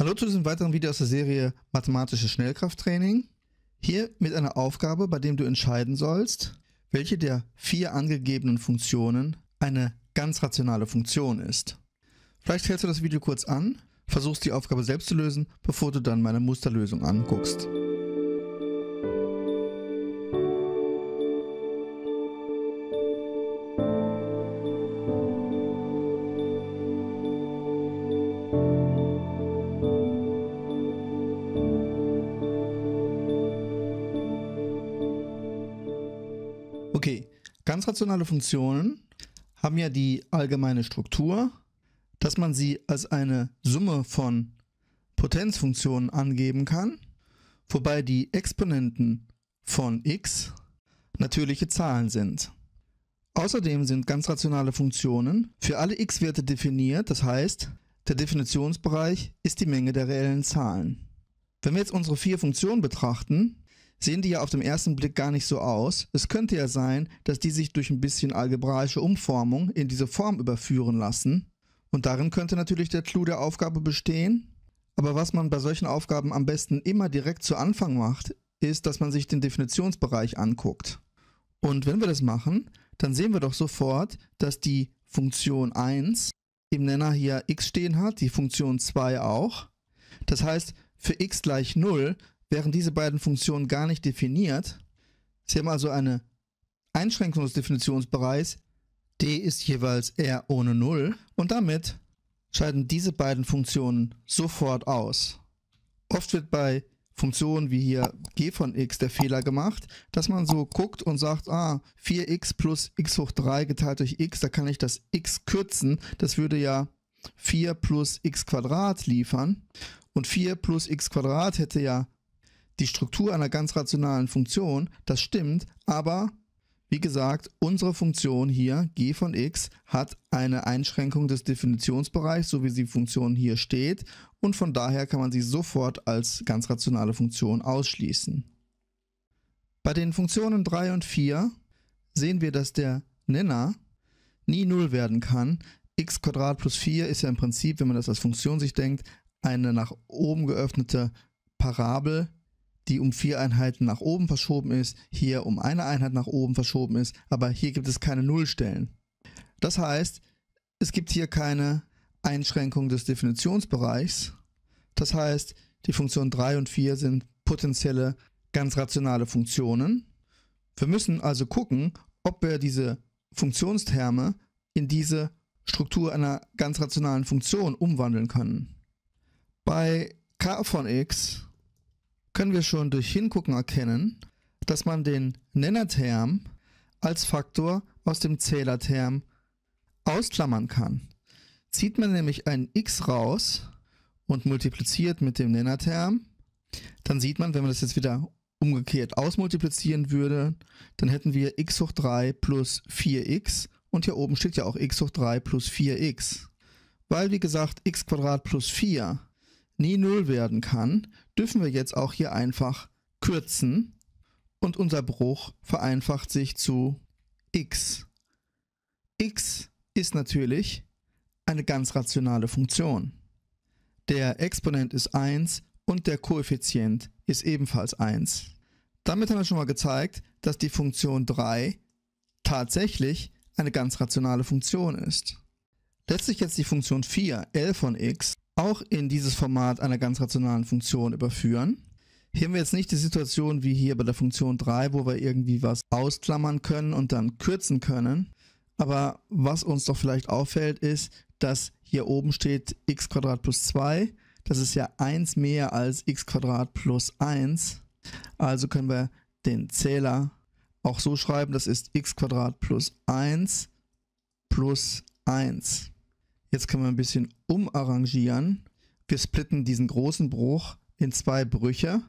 Hallo zu diesem weiteren Video aus der Serie Mathematisches Schnellkrafttraining. Hier mit einer Aufgabe, bei dem du entscheiden sollst, welche der vier angegebenen Funktionen eine ganz rationale Funktion ist. Vielleicht hältst du das Video kurz an, versuchst die Aufgabe selbst zu lösen, bevor du dann meine Musterlösung anguckst. Ganz rationale Funktionen haben ja die allgemeine Struktur, dass man sie als eine Summe von Potenzfunktionen angeben kann, wobei die Exponenten von x natürliche Zahlen sind. Außerdem sind ganz rationale Funktionen für alle x-Werte definiert, das heißt, der Definitionsbereich ist die Menge der reellen Zahlen. Wenn wir jetzt unsere vier Funktionen betrachten, sehen die ja auf den ersten Blick gar nicht so aus. Es könnte ja sein, dass die sich durch ein bisschen algebraische Umformung in diese Form überführen lassen. Und darin könnte natürlich der Clou der Aufgabe bestehen. Aber was man bei solchen Aufgaben am besten immer direkt zu Anfang macht, ist, dass man sich den Definitionsbereich anguckt. Und wenn wir das machen, dann sehen wir doch sofort, dass die Funktion 1 im Nenner hier x stehen hat, die Funktion 2 auch. Das heißt, für x gleich 0 wären diese beiden Funktionen gar nicht definiert. Sie haben also eine Einschränkung des Definitionsbereichs. D ist jeweils R ohne 0. und damit scheiden diese beiden Funktionen sofort aus. Oft wird bei Funktionen wie hier g von x der Fehler gemacht, dass man so guckt und sagt, ah, 4x plus x hoch 3 geteilt durch x, da kann ich das x kürzen. Das würde ja 4 plus x Quadrat liefern. Und 4 plus x Quadrat hätte ja die Struktur einer ganz rationalen Funktion, das stimmt, aber wie gesagt, unsere Funktion hier, g von x, hat eine Einschränkung des Definitionsbereichs, so wie die Funktion hier steht, und von daher kann man sie sofort als ganz rationale Funktion ausschließen. Bei den Funktionen 3 und 4 sehen wir, dass der Nenner nie 0 werden kann. x plus 4 ist ja im Prinzip, wenn man das als Funktion sich denkt, eine nach oben geöffnete Parabel die um vier Einheiten nach oben verschoben ist, hier um eine Einheit nach oben verschoben ist, aber hier gibt es keine Nullstellen. Das heißt, es gibt hier keine Einschränkung des Definitionsbereichs. Das heißt, die Funktionen 3 und 4 sind potenzielle ganz rationale Funktionen. Wir müssen also gucken, ob wir diese Funktionsterme in diese Struktur einer ganz rationalen Funktion umwandeln können. Bei k von x können wir schon durch Hingucken erkennen, dass man den Nennerterm als Faktor aus dem Zählerterm ausklammern kann. Zieht man nämlich ein x raus und multipliziert mit dem Nennerterm, dann sieht man, wenn man das jetzt wieder umgekehrt ausmultiplizieren würde, dann hätten wir x hoch 3 plus 4x und hier oben steht ja auch x hoch 3 plus 4x. Weil wie gesagt x plus 4 nie null werden kann, dürfen wir jetzt auch hier einfach kürzen und unser Bruch vereinfacht sich zu x. x ist natürlich eine ganz rationale Funktion. Der Exponent ist 1 und der Koeffizient ist ebenfalls 1. Damit haben wir schon mal gezeigt, dass die Funktion 3 tatsächlich eine ganz rationale Funktion ist. Letztlich jetzt die Funktion 4, L von x, auch in dieses Format einer ganz rationalen Funktion überführen. Hier haben wir jetzt nicht die Situation wie hier bei der Funktion 3, wo wir irgendwie was ausklammern können und dann kürzen können. Aber was uns doch vielleicht auffällt, ist, dass hier oben steht x plus 2. Das ist ja 1 mehr als x plus 1. Also können wir den Zähler auch so schreiben, das ist x plus 1 plus 1. Jetzt können wir ein bisschen umarrangieren. Wir splitten diesen großen Bruch in zwei Brüche,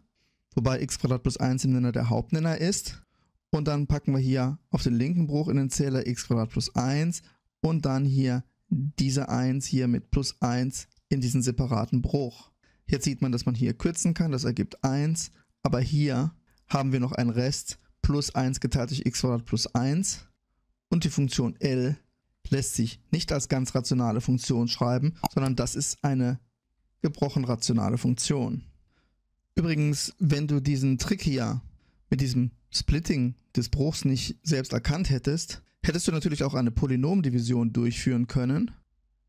wobei x plus 1 im Nenner der Hauptnenner ist. Und dann packen wir hier auf den linken Bruch in den Zähler x plus 1 und dann hier diese 1 hier mit plus 1 in diesen separaten Bruch. Jetzt sieht man, dass man hier kürzen kann, das ergibt 1, aber hier haben wir noch einen Rest plus 1 geteilt durch x plus 1 und die Funktion L lässt sich nicht als ganz rationale Funktion schreiben, sondern das ist eine gebrochen rationale Funktion. Übrigens, wenn du diesen Trick hier mit diesem Splitting des Bruchs nicht selbst erkannt hättest, hättest du natürlich auch eine Polynomdivision durchführen können,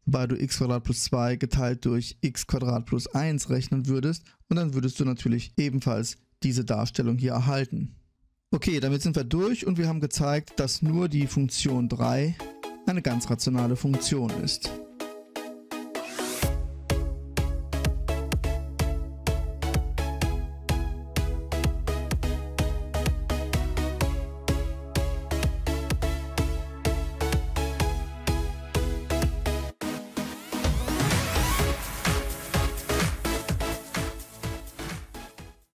wobei du x 2 plus 2 geteilt durch x 2 plus 1 rechnen würdest und dann würdest du natürlich ebenfalls diese Darstellung hier erhalten. Okay, damit sind wir durch und wir haben gezeigt, dass nur die Funktion 3 eine ganz rationale Funktion ist.